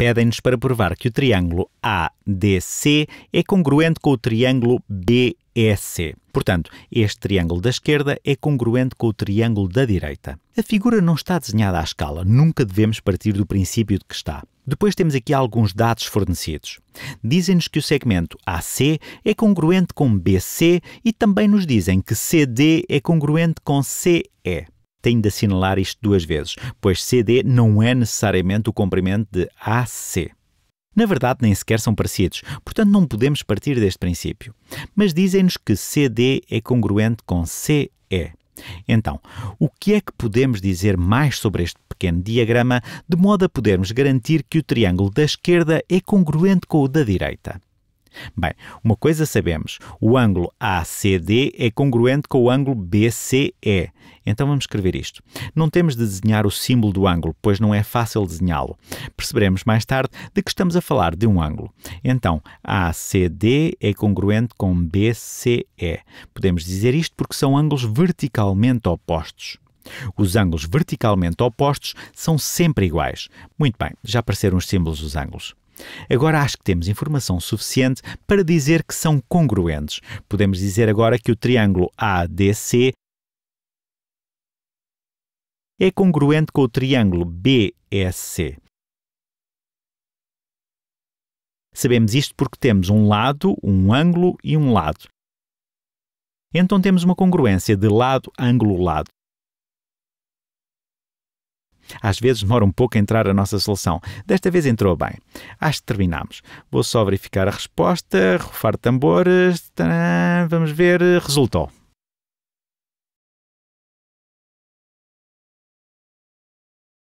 pedem-nos para provar que o triângulo ADC é congruente com o triângulo BEC. Portanto, este triângulo da esquerda é congruente com o triângulo da direita. A figura não está desenhada à escala, nunca devemos partir do princípio de que está. Depois temos aqui alguns dados fornecidos. Dizem-nos que o segmento AC é congruente com BC e também nos dizem que CD é congruente com CE. Tenho de assinalar isto duas vezes, pois CD não é necessariamente o comprimento de AC. Na verdade, nem sequer são parecidos, portanto não podemos partir deste princípio. Mas dizem-nos que CD é congruente com CE. Então, o que é que podemos dizer mais sobre este pequeno diagrama de modo a podermos garantir que o triângulo da esquerda é congruente com o da direita? Bem, uma coisa sabemos: o ângulo ACD é congruente com o ângulo BCE. Então vamos escrever isto. Não temos de desenhar o símbolo do ângulo, pois não é fácil desenhá-lo. Perceberemos mais tarde de que estamos a falar de um ângulo. Então, ACD é congruente com BCE. Podemos dizer isto porque são ângulos verticalmente opostos. Os ângulos verticalmente opostos são sempre iguais. Muito bem, já apareceram os símbolos dos ângulos. Agora acho que temos informação suficiente para dizer que são congruentes. Podemos dizer agora que o triângulo ADC é congruente com o triângulo BSC. Sabemos isto porque temos um lado, um ângulo e um lado. Então temos uma congruência de lado, ângulo, lado. Às vezes demora um pouco a entrar a nossa solução. Desta vez entrou bem. Acho que terminamos. Vou só verificar a resposta, rufar tambores. Tcharam, vamos ver. Resultou.